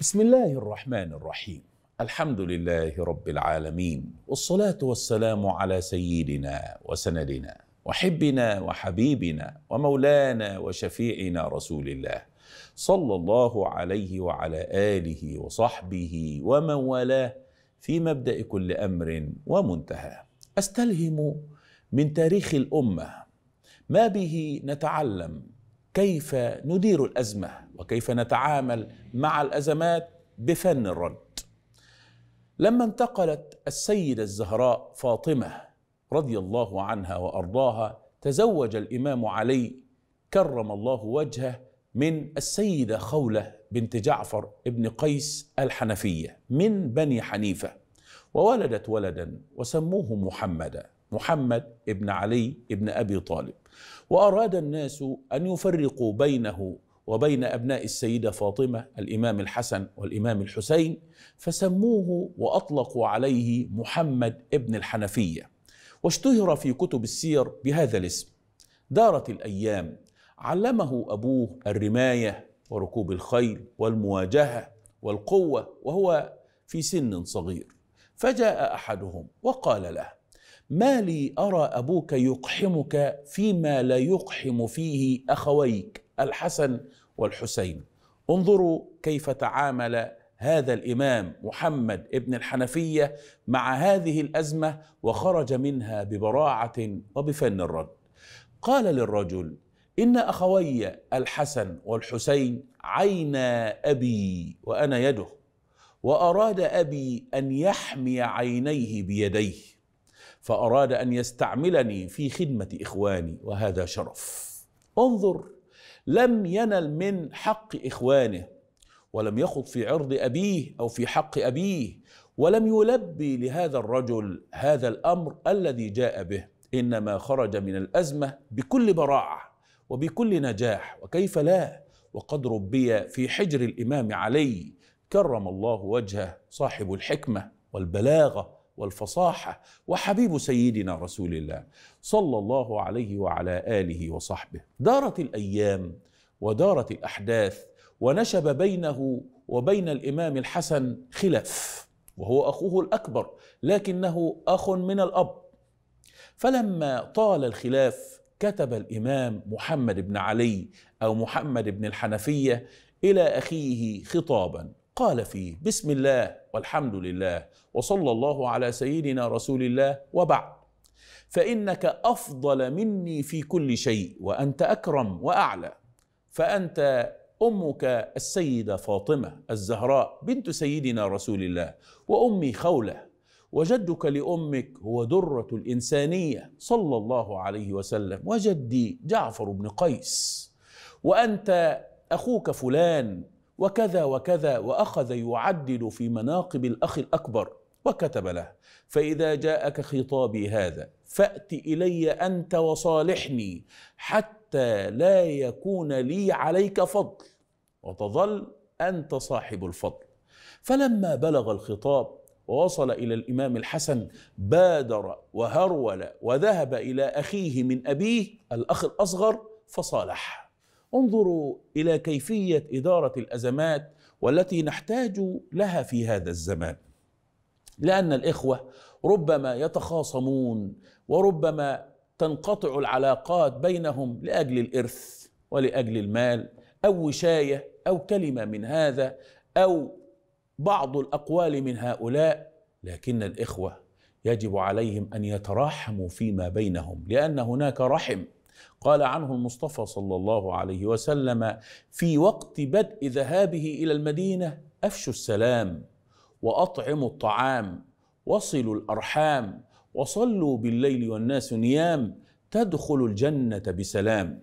بسم الله الرحمن الرحيم الحمد لله رب العالمين والصلاه والسلام على سيدنا وسندنا وحبنا وحبيبنا ومولانا وشفيعنا رسول الله صلى الله عليه وعلى اله وصحبه ومن والاه في مبدا كل امر ومنتهى استلهم من تاريخ الامه ما به نتعلم كيف ندير الازمه وكيف نتعامل مع الازمات بفن الرد لما انتقلت السيده الزهراء فاطمه رضي الله عنها وارضاها تزوج الامام علي كرم الله وجهه من السيده خوله بنت جعفر بن قيس الحنفيه من بني حنيفه وولدت ولدا وسموه محمدا محمد ابن علي ابن أبي طالب وأراد الناس أن يفرقوا بينه وبين أبناء السيدة فاطمة الإمام الحسن والإمام الحسين فسموه وأطلقوا عليه محمد ابن الحنفية واشتهر في كتب السير بهذا الاسم دارت الأيام علمه أبوه الرماية وركوب الخيل والمواجهة والقوة وهو في سن صغير فجاء أحدهم وقال له ما لي أرى أبوك يقحمك فيما لا يقحم فيه أخويك الحسن والحسين انظروا كيف تعامل هذا الامام محمد ابن الحنفيه مع هذه الازمه وخرج منها ببراعه وبفن الرد قال للرجل ان اخوي الحسن والحسين عينا ابي وانا يده واراد ابي ان يحمي عينيه بيديه فأراد أن يستعملني في خدمة إخواني وهذا شرف انظر لم ينل من حق إخوانه ولم يخض في عرض أبيه أو في حق أبيه ولم يلبي لهذا الرجل هذا الأمر الذي جاء به إنما خرج من الأزمة بكل براعة وبكل نجاح وكيف لا وقد ربي في حجر الإمام علي كرم الله وجهه صاحب الحكمة والبلاغة والفصاحه وحبيب سيدنا رسول الله صلى الله عليه وعلى اله وصحبه دارت الايام ودارت الاحداث ونشب بينه وبين الامام الحسن خلاف وهو اخوه الاكبر لكنه اخ من الاب فلما طال الخلاف كتب الامام محمد بن علي او محمد بن الحنفيه الى اخيه خطابا قال فيه بسم الله والحمد لله وصلى الله على سيدنا رسول الله وبعد فانك افضل مني في كل شيء وانت اكرم واعلى فانت امك السيده فاطمه الزهراء بنت سيدنا رسول الله وامي خوله وجدك لامك هو دره الانسانيه صلى الله عليه وسلم وجدي جعفر بن قيس وانت اخوك فلان وكذا وكذا وأخذ يعدل في مناقب الأخ الأكبر وكتب له فإذا جاءك خطابي هذا فأت إلي أنت وصالحني حتى لا يكون لي عليك فضل وتظل أنت صاحب الفضل فلما بلغ الخطاب ووصل إلى الإمام الحسن بادر وهرول وذهب إلى أخيه من أبيه الأخ الأصغر فصالح انظروا الى كيفيه اداره الازمات والتي نحتاج لها في هذا الزمان لان الاخوه ربما يتخاصمون وربما تنقطع العلاقات بينهم لاجل الارث ولاجل المال او وشايه او كلمه من هذا او بعض الاقوال من هؤلاء لكن الاخوه يجب عليهم ان يتراحموا فيما بينهم لان هناك رحم قال عنه المصطفى صلى الله عليه وسلم في وقت بدء ذهابه الى المدينه افشوا السلام واطعموا الطعام وصلوا الارحام وصلوا بالليل والناس نيام تدخل الجنه بسلام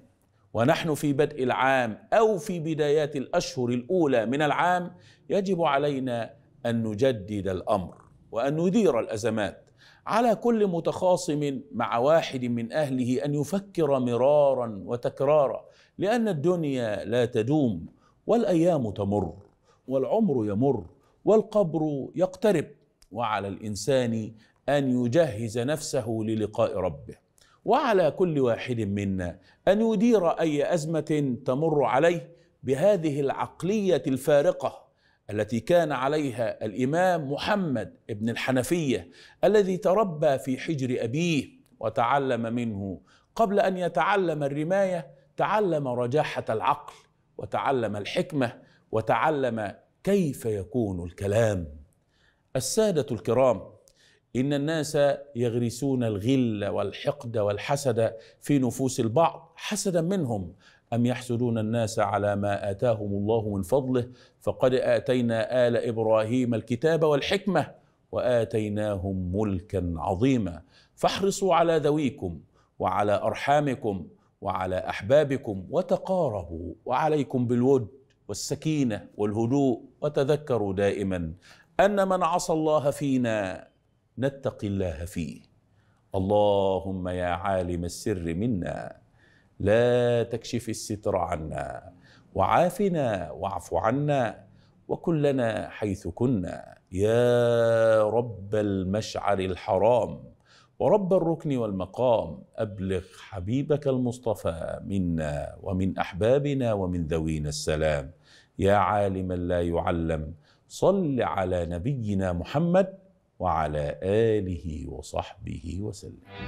ونحن في بدء العام او في بدايات الاشهر الاولى من العام يجب علينا ان نجدد الامر وأن يدير الأزمات على كل متخاصم مع واحد من أهله أن يفكر مرارا وتكرارا لأن الدنيا لا تدوم والأيام تمر والعمر يمر والقبر يقترب وعلى الإنسان أن يجهز نفسه للقاء ربه وعلى كل واحد منا ان يدير اي ازمه تمر عليه بهذه العقليه الفارقه التي كان عليها الامام محمد بن الحنفيه الذي تربى في حجر ابيه وتعلم منه قبل ان يتعلم الرمايه تعلم رجاحه العقل وتعلم الحكمه وتعلم كيف يكون الكلام الساده الكرام ان الناس يغرسون الغل والحقد والحسد في نفوس البعض حسدا منهم أم يحسدون الناس على ما آتاهم الله من فضله فقد آتينا آل إبراهيم الكتاب والحكمة وآتيناهم ملكا عظيما فاحرصوا على ذويكم وعلى أرحامكم وعلى أحبابكم وتقاربوا وعليكم بالود والسكينة والهدوء وتذكروا دائما أن من عصى الله فينا نتقي الله فيه اللهم يا عالم السر منا لا تكشف الستر عنا وعافنا واعف عنا وكن لنا حيث كنا يا رب المشعر الحرام ورب الركن والمقام ابلغ حبيبك المصطفى منا ومن احبابنا ومن ذوينا السلام يا عالما لا يعلم صل على نبينا محمد وعلى اله وصحبه وسلم